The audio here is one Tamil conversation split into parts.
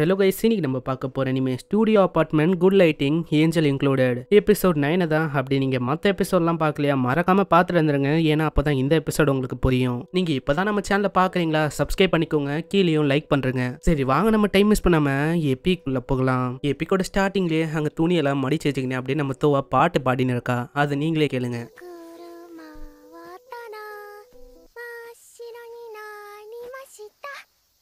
ஹலோ கைஸ் இன்னைக்கு நம்ம பார்க்க போகிற இனிமே studio apartment good lighting angel included episode நைனை தான் அப்படி நீங்கள் மற்ற எபிசோட்லாம் பார்க்கலையா மறக்காமல் பார்த்துட்டு வந்துருங்க ஏன்னா அப்போ தான் இந்த எபிசோட் உங்களுக்கு புரியும் நீங்கள் இப்போ தான் நம்ம சேனலை பார்க்குறீங்களா சப்ஸ்கிரைப் பண்ணிக்கோங்க கீழேயும் லைக் பண்ணுறங்க சரி வாங்க நம்ம டைம் மிஸ் பண்ணாமல் எப்பிக்குள்ளே போகலாம் எப்பிக்கோட ஸ்டார்டிங்லேயே அங்கே துணியெல்லாம் மடிச்சு வச்சுக்கினேன் அப்படின்னு நம்ம தோவா பாட்டு பாடின்னு இருக்கா அதை நீங்களே கேளுங்க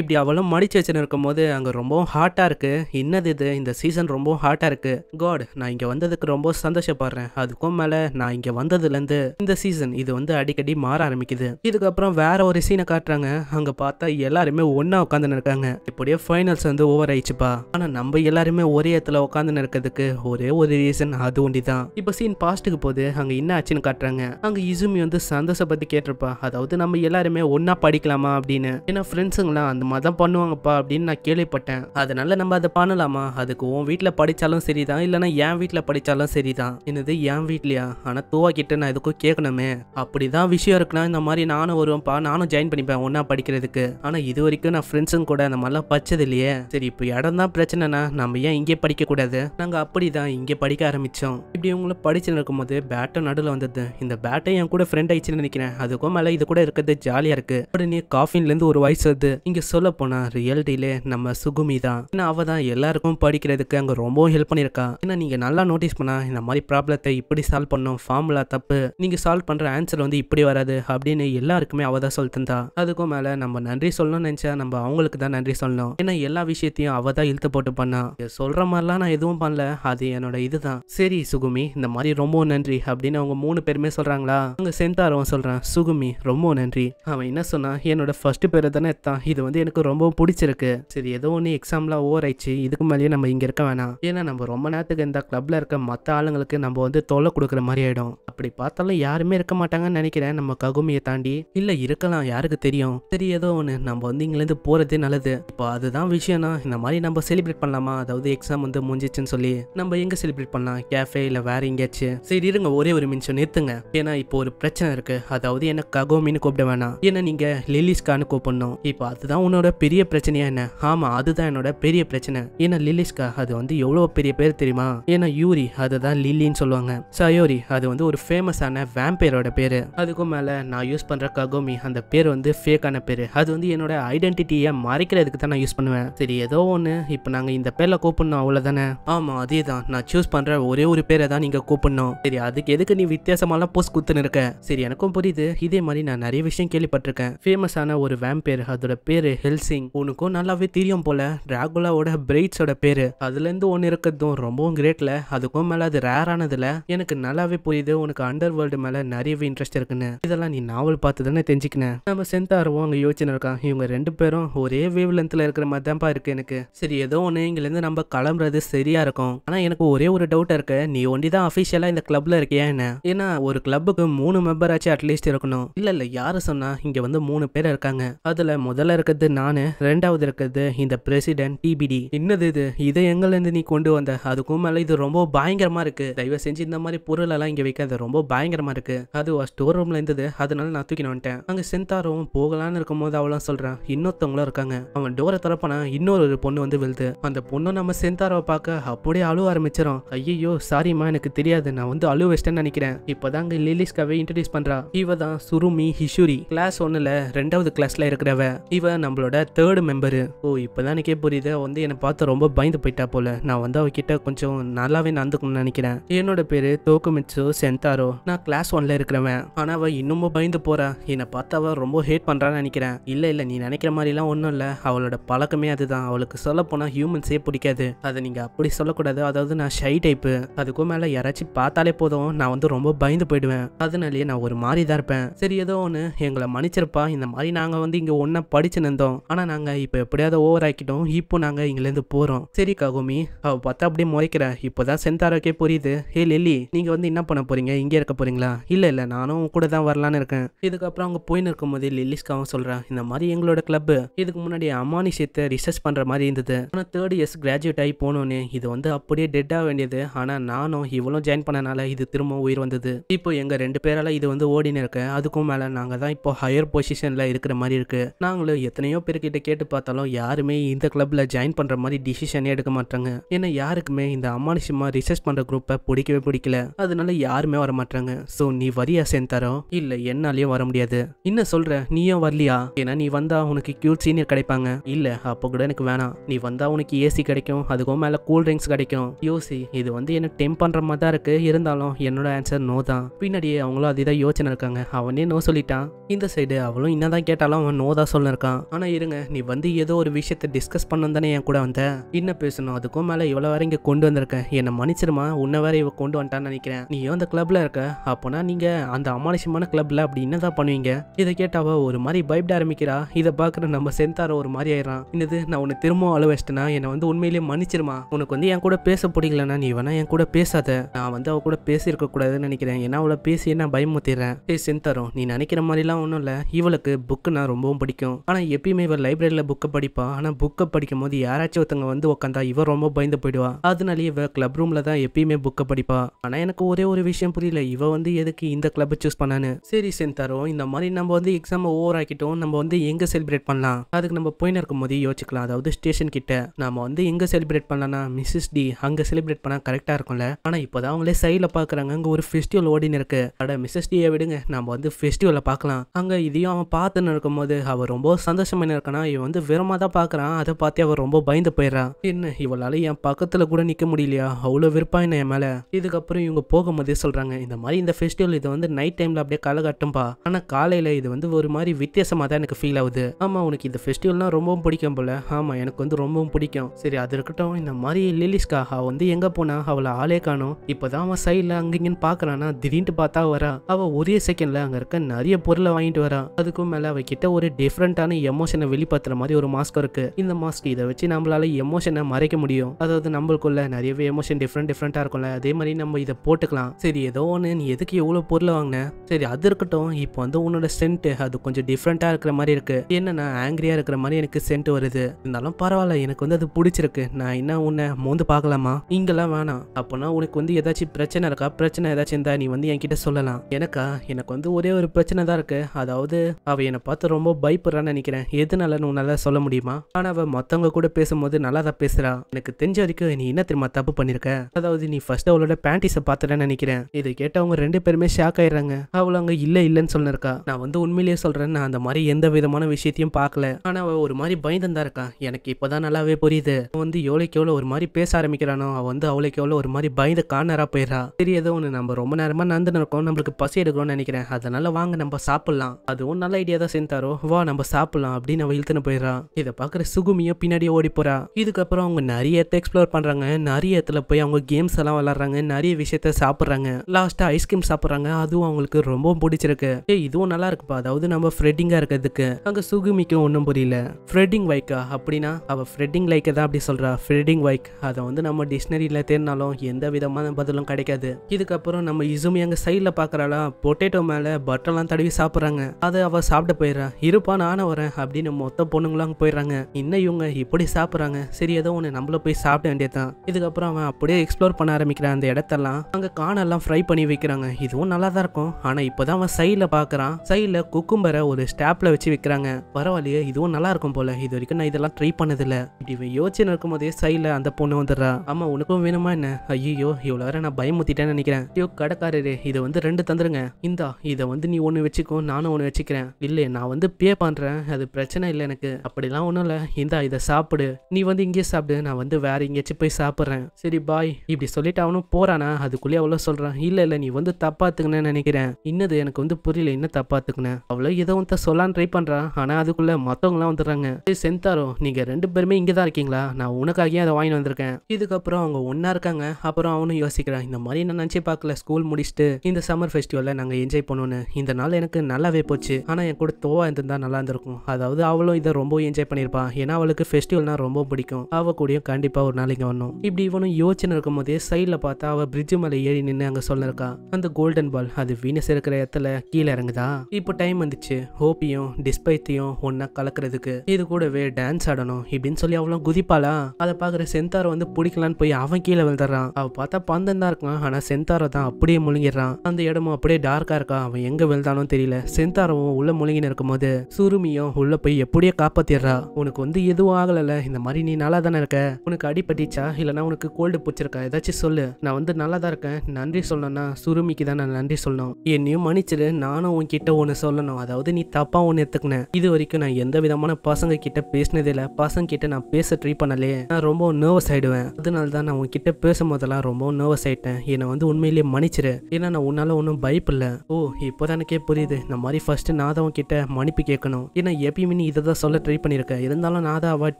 இப்படி அவளும் மடிச்சு வச்சுன்னு போது அங்கே ரொம்பவும் ஹாட்டாக இருக்குது என்னது இது இந்த சீசன் ரொம்பவும் ஹாட்டாக இருக்குது காட் நான் இங்கே வந்ததுக்கு ரொம்ப சந்தோஷப்படுறேன் அதுக்கும் மேலே நான் இங்கே வந்ததுலேருந்து இந்த சீசன் இது வந்து அடிக்கடி மாற ஆரம்பிக்குது இதுக்கப்புறம் வேற ஒரு சீனை காட்டுறாங்க அங்கே பார்த்தா எல்லாருமே ஒன்றா உட்காந்துன்னு இருக்காங்க இப்படியே ஃபைனல்ஸ் வந்து ஓவர் ஆயிடுச்சுப்பா ஆனால் நம்ம எல்லாருமே ஒரே இடத்துல உட்காந்து இருக்கிறதுக்கு ஒரே ஒரு ரீசன் அது ஒண்டி தான் இப்போ சீன் பாஸ்ட்டுக்கு போது அங்கே என்ன ஆச்சுன்னு காட்டுறாங்க அங்கே இசுமி வந்து சந்தோஷப்பட்டு கேட்டிருப்பா அதாவது நம்ம எல்லாருமே ஒன்றா படிக்கலாமா அப்படின்னு ஏன்னா ஃப்ரெண்ட்ஸுங்களாம் அந்த அந்த மாதிரி தான் பண்ணுவாங்கப்பா அப்படின்னு நான் கேள்விப்பட்டேன் அதனால நம்ம அதை பண்ணலாமா அதுக்கு உன் வீட்டில் படித்தாலும் சரி தான் இல்லைனா என் வீட்டில் படித்தாலும் சரி தான் என்னது என் வீட்லையா ஆனால் தூவா கிட்ட நான் எதுக்கும் கேட்கணுமே அப்படி தான் விஷயம் இருக்குன்னா இந்த மாதிரி நானும் வருவேன்ப்பா நானும் ஜாயின் பண்ணிப்பேன் ஒன்றா படிக்கிறதுக்கு ஆனால் இது வரைக்கும் நான் ஃப்ரெண்ட்ஸும் கூட அந்த மாதிரிலாம் படிச்சது இல்லையே சரி இப்போ இடம் தான் பிரச்சனைனா நம்ம ஏன் இங்கே படிக்கக்கூடாது நாங்கள் அப்படி தான் இங்கே படிக்க ஆரம்பித்தோம் இப்படி இவங்கள படிச்சு போது பேட்டை நடுவில் வந்தது இந்த பேட்டை என் கூட ஃப்ரெண்ட் ஆயிடுச்சுன்னு நினைக்கிறேன் அதுக்கும் மேலே இது கூட இருக்கிறது ஜாலியாக இருக்குது உடனே காஃபின்லேருந்து ஒரு வாய்ஸ் வருது இங்கே போனா ரியாலிட்டியிலே நம்ம சுகுமி தான் ஏன்னா அவ தான் எல்லாருக்கும் படிக்கிறதுக்கு அங்க ரொம்பவும் ஹெல்ப் பண்ணியிருக்கா ஏன்னா நீங்க நல்லா நோட்டீஸ் பண்ணா இந்த மாதிரி ப்ராப்ளத்தை இப்படி சால்வ் பண்ணும் ஃபார்முலா தப்பு நீங்க சால்வ் பண்ற ஆன்சர் வந்து இப்படி வராது அப்படின்னு எல்லாருக்குமே அவள் தான் சொல்லிட்டு இருந்தா அதுக்கும் மேல நம்ம நன்றி சொல்லணும்னு நினைச்சா நம்ம அவங்களுக்கு தான் நன்றி சொல்லணும் ஏன்னா எல்லா விஷயத்தையும் அவள் தான் இழுத்து போட்டு பண்ணா சொல்ற மாதிரிலாம் நான் எதுவும் பண்ணல அது என்னோட இதுதான் சரி சுகுமி இந்த மாதிரி ரொம்ப நன்றி அப்படின்னு அவங்க மூணு பேருமே சொல்றாங்களா அங்க சென்தாரவன் சொல்றான் சுகுமி ரொம்ப நன்றி அவன் என்ன சொன்னா என்னோட ஃபர்ஸ்ட் பேரை தானே தான் இது வந்து எனக்கு ரொம்ப பிடிச்சிருக்கு சரி ஏதோ ஒன்று எக்ஸாம்லாம் ஓவர் ஆயிடுச்சு இதுக்கு மேலேயே நம்ம இங்கே இருக்க வேணாம் ஏன்னா நம்ம ரொம்ப நேரத்துக்கு இந்த கிளப்ல இருக்க மற்ற ஆளுங்களுக்கு நம்ம வந்து தொலை கொடுக்குற மாதிரி ஆயிடும் அப்படி பார்த்தாலும் யாருமே இருக்க மாட்டாங்கன்னு நினைக்கிறேன் நம்ம ககுமியை தாண்டி இல்லை இருக்கலாம் யாருக்கு தெரியும் சரி ஏதோ ஒன்று நம்ம வந்து இங்கிலேருந்து போகிறதே நல்லது இப்போ அதுதான் விஷயம்னா இந்த மாதிரி நம்ம செலிப்ரேட் பண்ணலாமா அதாவது எக்ஸாம் வந்து முடிஞ்சிச்சுன்னு சொல்லி நம்ம எங்கே செலிப்ரேட் பண்ணலாம் கேஃபே இல்லை வேற எங்கேயாச்சும் சரி இருங்க ஒரே ஒரு மின்சம் நிறுத்துங்க ஏன்னா இப்போ ஒரு பிரச்சனை இருக்கு அதாவது எனக்கு ககோமின்னு கூப்பிட வேணாம் ஏன்னா நீங்கள் லிலிஸ்கான்னு கூப்பிடணும் இப்போ அதுதான் உன்னோட பெரிய பிரச்சனையா என்ன ஆமா அதுதான் என்னோட பெரிய பிரச்சனை ஏன்னா லிலிஸ்க்காக அது வந்து எவ்வளோ பெரிய பேர் தெரியுமா ஏன்னா யூரி அதை தான் லில்லின்னு சொல்லுவாங்க சயோரி அது வந்து ஒரு ஃபேமஸான வேம்பேரோட பேரு அதுக்கும் மேல நான் யூஸ் பண்ற ககோமி அந்த பேர் வந்து ஃபேக்கான பேர் அது வந்து என்னோட ஐடென்டிட்டியை மறைக்கிறதுக்கு தான் நான் யூஸ் பண்ணுவேன் சரி ஏதோ ஒன்று இப்போ நாங்கள் இந்த பேரில் கூப்பிடணும் அவ்வளோதானே ஆமாம் அதே தான் நான் சூஸ் பண்ணுற ஒரே ஒரு பேரை தான் நீங்கள் கூப்பிடணும் சரி அதுக்கு எதுக்கு நீ வித்தியாசமாலாம் போஸ்ட் குத்துன்னு இருக்க சரி எனக்கும் புரியுது இதே மாதிரி நான் நிறைய விஷயம் கேள்விப்பட்டிருக்கேன் ஃபேமஸான ஒரு வேம்பேர் அதோட பேர் ஹெல்சிங் உனக்கும் நல்லாவே தெரியும் போல டிராகுலாவோட பிரைட்ஸோட பேரு அதுலேருந்து ஒன்று இருக்கிறதும் ரொம்பவும் கிரேட்ல அதுக்கும் மேலே அது ரேரானதுல எனக்கு நல்லாவே புரியுது உனக்கு அண்டர் வேர்ல்டு மேலே நிறையவே இன்ட்ரெஸ்ட் இருக்குன்னு இதெல்லாம் நீ நாவல் பார்த்து தானே தெரிஞ்சுக்கினேன் நம்ம சென்தாரவும் அங்கே யோசனை இருக்கான் இவங்க ரெண்டு பேரும் ஒரே வேவ் லென்த்தில் இருக்கிற மாதிரி தான்ப்பா இருக்கு எனக்கு சரி ஏதோ ஒன்று இங்கேருந்து நம்ம கிளம்புறது சரியா இருக்கும் ஆனால் எனக்கு ஒரே ஒரு டவுட் இருக்கு நீ ஒண்டி தான் இந்த கிளப்ல இருக்கியா என்ன ஏன்னா ஒரு கிளப்புக்கு மூணு மெம்பர் ஆச்சு அட்லீஸ்ட் இருக்கணும் இல்லை இல்லை யாரு சொன்னா இங்கே வந்து மூணு பேர் இருக்காங்க அதில் முதல்ல இருக்கிறது இருக்கிறது நானு ரெண்டாவது இருக்கிறது இந்த பிரசிடென்ட் டிபிடி என்னது இது இதை இருந்து நீ கொண்டு வந்த அதுக்கும் மேலே இது ரொம்ப பயங்கரமா இருக்கு தயவு செஞ்சு இந்த மாதிரி பொருள் எல்லாம் இங்க வைக்கிறது ரொம்ப பயங்கரமா இருக்கு அது ஸ்டோர் ரூம்ல இருந்தது அதனால நான் தூக்கி வந்துட்டேன் அங்க சென்தாரும் போகலான்னு இருக்கும் போது அவளாம் சொல்றேன் இன்னொருத்தவங்களும் இருக்காங்க அவன் டோரை திறப்பானா இன்னொரு பொண்ணு வந்து விழுது அந்த பொண்ணு நம்ம சென்தாரவை பார்க்க அப்படியே அழுவ ஆரம்பிச்சிடும் ஐயோ சாரிம்மா எனக்கு தெரியாது நான் வந்து அழுவ நினைக்கிறேன் நினைக்கிறேன் இப்போதாங்க லிலிஸ்காவே இன்ட்ரடியூஸ் பண்றா இவ தான் சுருமி ஹிஷூரி கிளாஸ் ஒன்னுல ரெண்டாவது கிளாஸ்ல இருக்கிறவ இவ நம்ம நம்மளோட தேர்டு மெம்பரு ஓ தான் எனக்கே புரியுது வந்து என்னை பார்த்து ரொம்ப பயந்து போயிட்டா போல நான் வந்து அவகிட்ட கொஞ்சம் நல்லாவே நடந்துக்கணும்னு நினைக்கிறேன் என்னோட பேரு தோக்குமிச்சு சென்தாரோ நான் கிளாஸ் ஒன்ல இருக்கிறவன் ஆனா அவ இன்னமும் பயந்து போறா என்னை பார்த்து அவ ரொம்ப ஹேட் பண்றான்னு நினைக்கிறேன் இல்ல இல்ல நீ நினைக்கிற மாதிரிலாம் ஒன்றும் இல்லை அவளோட பழக்கமே அதுதான் அவளுக்கு சொல்ல போனா ஹியூமன்ஸே பிடிக்காது அதை நீங்க அப்படி சொல்லக்கூடாது அதாவது நான் ஷை டைப்பு அதுக்கும் மேல யாராச்சும் பார்த்தாலே போதும் நான் வந்து ரொம்ப பயந்து போயிடுவேன் அதனாலேயே நான் ஒரு மாதிரி தான் இருப்பேன் சரி ஏதோ ஒன்று எங்களை மன்னிச்சிருப்பா இந்த மாதிரி நாங்கள் வந்து இங்கே ஒன்றா படிச்சு நின்றோம் வந்தோம் ஆனால் நாங்கள் இப்போ எப்படியாவது ஓவர் ஆக்கிட்டோம் இப்போ நாங்கள் இங்கேருந்து போகிறோம் சரி ககுமி அவ பார்த்தா அப்படியே முறைக்கிற இப்போதான் சென்தாரோக்கே புரியுது ஹே லெல்லி நீங்கள் வந்து என்ன பண்ண போகிறீங்க இங்கே இருக்க போகிறீங்களா இல்லை இல்லை நானும் கூட தான் வரலான்னு இருக்கேன் இதுக்கப்புறம் அவங்க போயின்னு இருக்கும்போது லெல்லிஸ்காவும் சொல்கிறேன் இந்த மாதிரி எங்களோட கிளப் இதுக்கு முன்னாடி அமானி சேர்த்து ரிசர்ச் பண்ணுற மாதிரி இருந்தது ஆனால் தேர்ட் இயர்ஸ் கிராஜுவேட் ஆகி போனோன்னு இது வந்து அப்படியே டெட் ஆக வேண்டியது ஆனால் நானும் இவ்வளோ ஜாயின் பண்ணனால இது திரும்ப உயிர் வந்தது இப்போ எங்கள் ரெண்டு பேரால் இது வந்து ஓடினு இருக்கேன் அதுக்கும் மேலே நாங்கள் தான் இப்போ ஹையர் பொசிஷனில் இருக்கிற மாதிரி இருக்குது நாங்களும் எத்தனையோ எத்தனையோ பேர்கிட்ட கேட்டு பார்த்தாலும் யாருமே இந்த கிளப்ல ஜாயின் பண்ணுற மாதிரி டிசிஷனே எடுக்க மாட்டாங்க ஏன்னா யாருக்குமே இந்த அமானுஷமா ரிசர்ச் பண்ணுற குரூப்பை பிடிக்கவே பிடிக்கல அதனால யாருமே வர மாட்டாங்க ஸோ நீ வரியா சேர்ந்தாரோ இல்லை என்னாலயோ வர முடியாது என்ன சொல்கிற நீயும் வரலையா ஏன்னா நீ வந்தால் உனக்கு கியூர் சீனியர் கிடைப்பாங்க இல்லை அப்போ கூட எனக்கு வேணாம் நீ வந்தால் உனக்கு ஏசி கிடைக்கும் அதுக்கும் மேலே கூல் ட்ரிங்க்ஸ் கிடைக்கும் யோசி இது வந்து என்ன டெம் பண்ணுற மாதிரி தான் இருக்குது இருந்தாலும் என்னோட ஆன்சர் நோ தான் பின்னாடியே அவங்களும் அதுதான் யோசனை இருக்காங்க அவனே நோ சொல்லிட்டான் இந்த சைடு அவளும் என்னதான் கேட்டாலும் அவன் நோ தான் சொல்லிருக்கான் ஆனால் இருங்க நீ வந்து ஏதோ ஒரு விஷயத்தை டிஸ்கஸ் பண்ணணும் தானே என் கூட வந்த என்ன பேசணும் அதுக்கும் மேலே இவ்வளோ வேற இங்கே கொண்டு வந்திருக்கேன் என்னை மன்னிச்சிருமா உன்னை வேற இவ கொண்டு வந்துட்டான்னு நினைக்கிறேன் நீ அந்த கிளப்ல இருக்க அப்போனா நீங்கள் அந்த அமானுஷமான கிளப்ல அப்படி என்னதான் பண்ணுவீங்க இதை கேட்டாவ ஒரு மாதிரி பயப்பட ஆரம்பிக்கிறா இதை பார்க்குற நம்ம சென்தார ஒரு மாதிரி ஆயிடறான் என்னது நான் உன்னை திரும்பவும் அழ வச்சிட்டேன்னா என்னை வந்து உண்மையிலேயே மன்னிச்சிருமா உனக்கு வந்து என் கூட பேச பிடிக்கலன்னா நீ வேணா என் கூட பேசாத நான் வந்து அவ கூட பேசியிருக்க கூடாதுன்னு நினைக்கிறேன் ஏன்னா அவளை பேசி நான் பயமுத்திடுறேன் ஏ சென்தாரம் நீ நினைக்கிற மாதிரிலாம் ஒன்றும் இல்லை இவளுக்கு புக்கு நான் ரொம்பவும் பிடிக்கும் ஆனால் எப்பயும் எப்பயுமே இவர் லைப்ரரியில் புக்கை படிப்பா ஆனால் புக்கை படிக்கும் போது யாராச்சும் ஒருத்தவங்க வந்து உட்காந்தா இவர் ரொம்ப பயந்து போயிடுவா அதனாலேயே இவ கிளப் ரூமில் தான் எப்பயுமே புக்கை படிப்பா ஆனால் எனக்கு ஒரே ஒரு விஷயம் புரியல இவ வந்து எதுக்கு இந்த கிளப்பை சூஸ் பண்ணான்னு சரி சென்தாரோ இந்த மாதிரி நம்ம வந்து எக்ஸாம் ஓவர் ஆக்கிட்டோம் நம்ம வந்து எங்கே செலிப்ரேட் பண்ணலாம் அதுக்கு நம்ம போயின்னு இருக்கும் போது யோசிக்கலாம் அதாவது ஸ்டேஷன் கிட்ட நம்ம வந்து எங்கே செலிப்ரேட் பண்ணலாம்னா மிஸ்ஸஸ் டி அங்கே செலிப்ரேட் பண்ணால் கரெக்டாக இருக்கும்ல ஆனால் இப்போ தான் அவங்களே சைடில் பார்க்குறாங்க அங்கே ஒரு ஃபெஸ்டிவல் ஓடின்னு இருக்கு அட மிஸ்ஸஸ் மிஸ்எஸ்டியை விடுங்க நம்ம வந்து ஃபெஸ்டிவலை பார்க்கலாம் அங்கே இதையும் அவன் பார்த்துன்னு போது அவர் ரொம்ப சந்தோஷமா என்ன இருக்கானா இவன் வந்து வெறுமா தான் பார்க்குறான் அதை பார்த்து அவன் ரொம்ப பயந்து போயிடறான் என்ன இவளால என் பக்கத்தில் கூட நிற்க முடியலையா அவ்வளோ விருப்பம் என்ன என் மேலே இதுக்கப்புறம் இவங்க போகும்போதே சொல்கிறாங்க இந்த மாதிரி இந்த ஃபெஸ்டிவல் இது வந்து நைட் டைமில் அப்படியே களை கட்டும்பா ஆனால் காலையில் இது வந்து ஒரு மாதிரி வித்தியாசமாக தான் எனக்கு ஃபீல் ஆகுது ஆமாம் உனக்கு இந்த ஃபெஸ்டிவல்னால் ரொம்பவும் பிடிக்கும் போல ஆமாம் எனக்கு வந்து ரொம்பவும் பிடிக்கும் சரி அது இருக்கட்டும் இந்த மாதிரி லிலிஸ்கா அவள் வந்து எங்கே போனா அவளை ஆளே காணும் இப்போ தான் அவன் சைடில் அங்கேங்கன்னு பார்க்குறான்னா திடீர்னு பார்த்தா வரா அவள் ஒரே செகண்டில் அங்கே இருக்க நிறைய பொருளை வாங்கிட்டு வரா அதுக்கும் மேலே அவகிட்ட ஒரு டிஃப்ரெண்ட்டான எமோஷன் எமோஷனை வெளிப்படுத்துற மாதிரி ஒரு மாஸ்க் இருக்கு இந்த மாஸ்க் இதை வச்சு நம்மளால எமோஷனை மறைக்க முடியும் அதாவது நம்மளுக்குள்ள நிறையவே எமோஷன் டிஃப்ரெண்ட் டிஃப்ரெண்டா இருக்கும்ல அதே மாதிரி நம்ம இதை போட்டுக்கலாம் சரி ஏதோ ஒன்று நீ எதுக்கு எவ்வளோ பொருள் வாங்கின சரி அது இருக்கட்டும் இப்போ வந்து உன்னோட சென்ட் அது கொஞ்சம் டிஃப்ரெண்டா இருக்கிற மாதிரி இருக்கு என்னன்னா ஆங்கிரியா இருக்கிற மாதிரி எனக்கு சென்ட் வருது இருந்தாலும் பரவாயில்ல எனக்கு வந்து அது பிடிச்சிருக்கு நான் என்ன உன்னை மோந்து பார்க்கலாமா இங்கெல்லாம் வேணாம் அப்போனா உனக்கு வந்து ஏதாச்சும் பிரச்சனை இருக்கா பிரச்சனை ஏதாச்சும் இருந்தா நீ வந்து என்கிட்ட சொல்லலாம் எனக்கா எனக்கு வந்து ஒரே ஒரு பிரச்சனை தான் இருக்கு அதாவது அவ என்னை பார்த்து ரொம்ப பயப்படுறான்னு நினைக்கிறேன் எதுனால உன் நல்லா சொல்ல முடியுமா ஆனால் அவள் மற்றவங்க கூட பேசும்போது நல்லா தான் பேசுகிறா எனக்கு தெரிஞ்ச வரைக்கும் நீ என்ன தெரியுமா தப்பு பண்ணிருக்க அதாவது நீ ஃபர்ஸ்ட் அவளோட பேண்டிஸை பார்த்துட்டேன்னு நினைக்கிறேன் இதை கேட்டவங்க அவங்க ரெண்டு பேருமே ஷாக் ஆயிடுறாங்க அவள் அங்கே இல்லை இல்லைன்னு சொல்லிருக்கா நான் வந்து உண்மையிலேயே சொல்றேன் நான் அந்த மாதிரி எந்த விதமான விஷயத்தையும் பார்க்கல ஆனால் அவள் ஒரு மாதிரி பயந்தந்தா இருக்கா எனக்கு இப்பதான் நல்லாவே புரியுது அவன் வந்து எவ்வளோக்கு எவ்வளோ ஒரு மாதிரி பேச ஆரம்பிக்கிறானோ அவன் வந்து அவளுக்கு எவ்வளோ ஒரு மாதிரி பயந்து காணரா போயிடறா சரி ஏதோ ஒன்று நம்ம ரொம்ப நேரமா நடந்து இருக்கோம் நம்மளுக்கு பசி எடுக்கணும்னு நினைக்கிறேன் அதனால வாங்க நம்ம சாப்பிட்லாம் அதுவும் நல்ல ஐடியா தான் சேர்ந்தாரோ வா நம்ம சாப்பிடலாம் அப்படின்னு அவள் இழுத்துன்னு போயிடுறான் இதை பார்க்குற சுகுமியும் பின்னாடியே ஓடி போறா இதுக்கப்புறம் அவங்க நிறைய இடத்த எக்ஸ்ப்ளோர் பண்றாங்க நிறைய இடத்துல போய் அவங்க கேம்ஸ் எல்லாம் விளாட்றாங்க நிறைய விஷயத்த சாப்பிட்றாங்க லாஸ்ட்டாக ஐஸ்கிரீம் சாப்பிட்றாங்க அதுவும் அவங்களுக்கு ரொம்ப பிடிச்சிருக்கு ஏ இதுவும் நல்லா இருக்குப்பா அதாவது நம்ம ஃப்ரெட்டிங்காக இருக்கிறதுக்கு அங்கே சுகுமிக்கும் ஒன்றும் புரியல ஃப்ரெட்டிங் வைக்கா அப்படின்னா அவள் ஃப்ரெட்டிங் லைக்கை தான் அப்படி சொல்றா ஃப்ரெட்டிங் வைக் அதை வந்து நம்ம டிக்ஷனரியில் தேடினாலும் எந்த விதமான பதிலும் கிடைக்காது இதுக்கப்புறம் நம்ம இசுமி அங்கே சைடில் பார்க்குறாளா பொட்டேட்டோ மேலே பட்டர்லாம் தடவி சாப்பிட்றாங்க அதை அவள் சாப்பிட போயிடுறா இருப்பா நானும் வரேன் அப்படின்னு மொத்த பொண்ணுங்களும் அங்கே போயிடுறாங்க இன்னும் இவங்க இப்படி சாப்பிட்றாங்க சரி ஏதோ ஒன்று நம்மள போய் சாப்பிட வேண்டியதுதான் இதுக்கப்புறம் அவன் அப்படியே எக்ஸ்ப்ளோர் பண்ண ஆரம்பிக்கிறான் அந்த இடத்தெல்லாம் அங்கே காணெல்லாம் ஃப்ரை பண்ணி வைக்கிறாங்க இதுவும் நல்லா தான் இருக்கும் ஆனால் இப்போதான் அவன் சைடில் பார்க்குறான் சைடில் குக்கும்பரை ஒரு ஸ்டாப்பில் வச்சு வைக்கிறாங்க பரவாயில்லையே இதுவும் நல்லா இருக்கும் போல இது வரைக்கும் நான் இதெல்லாம் ட்ரை பண்ணதில்லை இப்படி இவன் யோசிச்சு இருக்கும் போதே சைடில் அந்த பொண்ணு வந்துடுறா ஆமாம் உனக்கும் வேணுமா என்ன ஐயோ இவ்வளோ வேற நான் பயமுத்திட்டேன்னு நினைக்கிறேன் ஐயோ கடைக்காரரு இதை வந்து ரெண்டு தந்துருங்க இந்தா இதை வந்து நீ ஒன்று வச்சுக்கோ நானும் ஒன்று வச்சுக்கிறேன் இல்லை நான் வந்து பே பண்ணுறேன் அது பிரச்சனை இல்லை எனக்கு அப்படிலாம் ஒன்றும் இல்லை இந்தா இதை சாப்பிடு நீ வந்து இங்கேயே சாப்பிடு நான் வந்து வேற எங்கேயாச்சும் போய் சாப்பிட்றேன் சரி பாய் இப்படி சொல்லிட்டு அவனும் போறானா அதுக்குள்ளேயே அவ்வளோ சொல்கிறான் இல்லை இல்லை நீ வந்து தப்பாத்துக்குன்னு நினைக்கிறேன் இன்னது எனக்கு வந்து புரியல என்ன தப்பாத்துக்குனேன் அவ்வளோ ஏதோ வந்து சொல்லான்னு ட்ரை பண்ணுறான் ஆனால் அதுக்குள்ளே மற்றவங்களாம் வந்துடுறாங்க சரி செந்தாரோ நீங்கள் ரெண்டு பேருமே இங்கே தான் இருக்கீங்களா நான் உனக்காகியே அதை வாங்கி வந்திருக்கேன் இதுக்கப்புறம் அவங்க ஒன்றா இருக்காங்க அப்புறம் அவனும் யோசிக்கிறான் இந்த மாதிரி நான் நினச்சி பார்க்கல ஸ்கூல் முடிச்சுட்டு இந்த சம்மர் ஃபெஸ்டிவலில் நாங்கள் என்ஜாய் பண்ணுவோன்னு இந்த நாள் எனக்கு நல்லாவே போச்சு ஆனால் என் கூட தோவா இருந்திருந்தா நல்லா இருந்திருக்கும் அதாவது அதாவது அவளும் இதை ரொம்ப என்ஜாய் பண்ணிருப்பா ஏன்னா அவளுக்கு ஃபெஸ்டிவல்னா ரொம்ப பிடிக்கும் அவ கூடயும் கண்டிப்பாக ஒரு நாளைக்கு வரணும் இப்படி இவனும் யோசனை இருக்கும் போதே சைடில் பார்த்தா அவள் பிரிட்ஜ் மேலே ஏறி நின்று அங்கே சொல்லிருக்கா அந்த கோல்டன் பால் அது வீணஸ் இருக்கிற இடத்துல கீழே இறங்குதா இப்போ டைம் வந்துச்சு ஹோப்பியும் டிஸ்பைத்தையும் ஒன்னா கலக்கிறதுக்கு இது கூடவே டான்ஸ் ஆடணும் இப்படின்னு சொல்லி அவளும் குதிப்பாளா அதை பாக்குற சென்தார வந்து பிடிக்கலான்னு போய் அவன் கீழே விழுந்துடுறான் அவள் பார்த்தா பந்தம் தான் இருக்கான் ஆனால் சென்தார தான் அப்படியே முழுங்கிடுறான் அந்த இடமும் அப்படியே டார்க்காக இருக்கா அவன் எங்கே விழுந்தானோ தெரியல சென்தாரவும் உள்ள முழுங்கின்னு போது சுருமியும் உள்ள போய் எப்படியே காப்பாத்திடுறா உனக்கு வந்து எதுவும் ஆகலைல்ல இந்த மாதிரி நீ நல்லா தானே இருக்க உனக்கு அடிப்பட்டுச்சா இல்லைனா உனக்கு கோல்டு பிடிச்சிருக்கா ஏதாச்சும் சொல்லு நான் வந்து நல்லா தான் இருக்கேன் நன்றி சொல்லணும்னா சுருமிக்கு தான் நான் நன்றி சொல்லணும் என்னையும் மன்னிச்சிரு நானும் உன்கிட்ட ஒன்று சொல்லணும் அதாவது நீ தப்பாக ஒன்று எடுத்துக்கினேன் இது வரைக்கும் நான் எந்த விதமான பசங்க கிட்ட பேசினது இல்லை பசங்க கிட்ட நான் பேச ட்ரை பண்ணலையே நான் ரொம்ப நர்வஸ் ஆயிடுவேன் அதனால தான் நான் உன்கிட்ட பேசும்போதெல்லாம் ரொம்ப நர்வஸ் ஆயிட்டேன் என்னை வந்து உண்மையிலேயே மன்னிச்சிரு ஏன்னா நான் உன்னால ஒன்றும் பயப்பில்லை ஓ இப்போதான் எனக்கே புரியுது இந்த மாதிரி ஃபர்ஸ்ட் நான் தான் உன்கிட்ட மன்னிப்பு கேட்கணும் ஏன்னா எப்பயுமே நீ இதை தான் சொல்ல ட்ரை பண்ணியிருக்கேன் இருந்தாலும் நான் தான் அவாய்ட்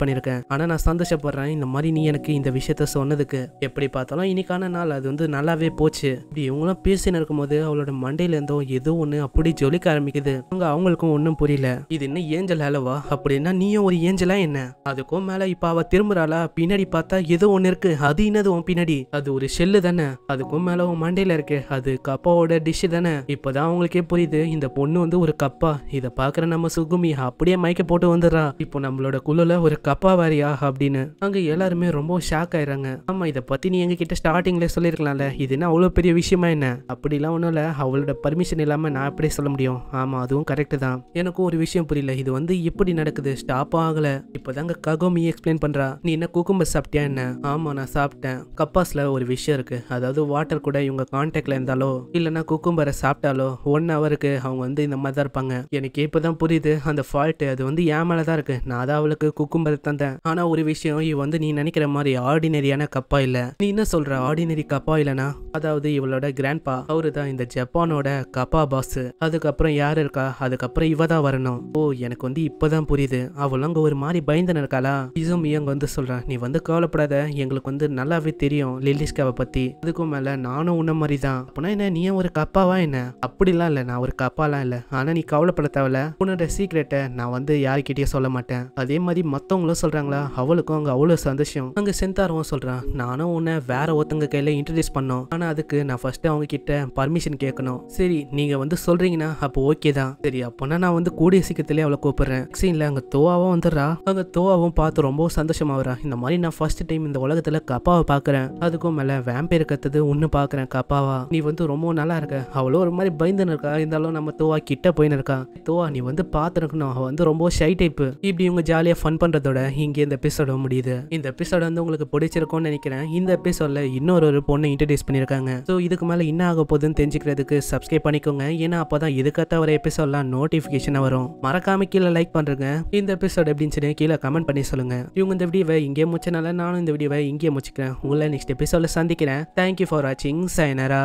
பண்ணியிருக்கேன் ஆனால் நான் சந்தோஷப்படுறேன் இந்த மாதிரி நீ எனக்கு இந்த விஷயத்த சொன்னதுக்கு எப்படி பார்த்தாலும் இன்னைக்கான நாள் அது வந்து நல்லாவே போச்சு இப்படி இவங்களாம் பேசின்னு இருக்கும்போது அவளோட மண்டையில இருந்தோ ஏதோ ஒன்று அப்படி ஜொலிக்க ஆரம்பிக்குது அவங்க அவங்களுக்கும் ஒன்றும் புரியல இது என்ன ஏஞ்சல் அளவா அப்படின்னா நீயும் ஒரு ஏஞ்சலா என்ன அதுக்கும் மேல இப்ப அவள் திரும்புறாளா பின்னாடி பார்த்தா ஏதோ ஒன்று இருக்கு அது என்னது உன் பின்னாடி அது ஒரு ஷெல்லு தானே அதுக்கும் மேல உன் மண்டையில இருக்கு அது கப்பாவோட டிஷ் தானே இப்போதான் அவங்களுக்கே புரியுது இந்த பொண்ணு வந்து ஒரு கப்பா இதை பாக்குற நம்ம சுகுமி அப்படியே மைக்கை போட்டு வந்துடுறான் இப்போ நம்மளோட குழுல ஒரு கப்பா வாரியா அப்படின்னு அங்க எல்லாருமே ரொம்ப ஷாக் ஆயிராங்க ஆமா இதை பத்தி நீ எங்க கிட்ட ஸ்டார்டிங்ல சொல்லிருக்கலாம்ல இது என்ன அவ்வளவு பெரிய விஷயமா என்ன அப்படிலாம் ஒன்றும் இல்லை அவளோட பர்மிஷன் இல்லாம நான் எப்படி சொல்ல முடியும் ஆமா அதுவும் கரெக்ட் தான் எனக்கும் ஒரு விஷயம் புரியல இது வந்து எப்படி நடக்குது ஸ்டாப் ஆகல இப்போதாங்க ககோமி எக்ஸ்பிளைன் பண்றா நீ என்ன கூக்கும்ப சாப்பிட்டியா என்ன ஆமா நான் சாப்பிட்டேன் கப்பாஸ்ல ஒரு விஷயம் இருக்கு அதாவது வாட்டர் கூட இவங்க கான்டாக்ட்ல இருந்தாலோ இல்லைன்னா குக்கும்பரை சாப்பிட்டாலோ ஒன் ஹவருக்கு அவங்க வந்து இந்த மாதிரி தான் இருப்பாங்க எனக்கு இப்பதான் புரியுது அந்த ஃபால்ட் பட் அது வந்து என் மேலே தான் இருக்கு நான் அதான் அவளுக்கு குக்கும்பர் தந்தேன் ஆனா ஒரு விஷயம் இவ வந்து நீ நினைக்கிற மாதிரி ஆர்டினரியான கப்பா இல்ல நீ என்ன சொல்ற ஆர்டினரி கப்பா இல்லனா அதாவது இவளோட கிராண்ட்பா அவரு தான் இந்த ஜப்பானோட கப்பா பாஸ் அதுக்கப்புறம் யார் இருக்கா அதுக்கப்புறம் இவ தான் வரணும் ஓ எனக்கு வந்து இப்பதான் புரியுது அவள் அங்க ஒரு மாதிரி பயந்து இருக்காளா இசும் இயங்க வந்து சொல்கிறேன் நீ வந்து கவலைப்படாத எங்களுக்கு வந்து நல்லாவே தெரியும் லில்லிஸ்காவை பத்தி அதுக்கும் மேல நானும் உன்ன மாதிரி தான் அப்படின்னா என்ன நீ ஒரு கப்பாவா என்ன அப்படிலாம் இல்ல நான் ஒரு கப்பாலாம் இல்லை ஆனா நீ கவலைப்பட தேவையில்ல உன்னோட சீக்ரெட்டை நான் நான் வந்து யாருக்கிட்டேயும் சொல்ல மாட்டேன் அதே மாதிரி மற்றவங்களும் சொல்கிறாங்களா அவளுக்கும் அங்கே அவ்வளோ சந்தோஷம் அங்கே செந்தாரவும் சொல்கிறான் நானும் உன்னை வேற ஒருத்தங்க கையில் இன்ட்ரடியூஸ் பண்ணோம் ஆனால் அதுக்கு நான் ஃபஸ்ட்டு அவங்க கிட்ட பர்மிஷன் கேட்கணும் சரி நீங்கள் வந்து சொல்கிறீங்கன்னா அப்போ ஓகே தான் சரி அப்போனா நான் வந்து கூடிய சீக்கிரத்துலேயே அவளை கூப்பிட்றேன் இல்லை அங்கே தோவாவும் வந்துடுறா அங்கே தோவாவும் பார்த்து ரொம்ப சந்தோஷமாகறா இந்த மாதிரி நான் ஃபர்ஸ்ட் டைம் இந்த உலகத்தில் கப்பாவை பார்க்குறேன் அதுக்கும் மேலே வேம்பேர் கத்தது ஒன்று பார்க்குறேன் கப்பாவா நீ வந்து ரொம்ப நல்லா இருக்க அவளோ ஒரு மாதிரி பயந்துன்னு இருக்கா இருந்தாலும் நம்ம தோவா கிட்ட போயின்னு இருக்கா தோவா நீ வந்து பார்த்துருக்கணும் அவள் வந்து வந்து ரொம்ப ஷை டைப்பு இப்படி இவங்க ஜாலியாக ஃபன் பண்ணுறதோட இங்கே இந்த எபிசோட முடியுது இந்த எபிசோட வந்து உங்களுக்கு பிடிச்சிருக்கும்னு நினைக்கிறேன் இந்த எபிசோடில் இன்னொரு ஒரு பொண்ணை இன்ட்ரடியூஸ் பண்ணியிருக்காங்க ஸோ இதுக்கு மேலே என்ன ஆக போகுதுன்னு தெரிஞ்சுக்கிறதுக்கு சப்ஸ்கிரைப் பண்ணிக்கோங்க ஏன்னா அப்போ தான் இதுக்காக வர எபிசோட்லாம் நோட்டிஃபிகேஷனாக வரும் மறக்காம கீழே லைக் பண்ணுறங்க இந்த எபிசோட் எப்படின்னு சொல்லி கீழே கமெண்ட் பண்ணி சொல்லுங்கள் இவங்க இந்த வீடியோவை இங்கே முடிச்சனால நானும் இந்த வீடியோவை இங்கே முடிச்சுக்கிறேன் உங்களை நெக்ஸ்ட் எபிசோடில் சந்திக்கிறேன் தேங்க்யூ ஃபார் வாட்சிங் சைனரா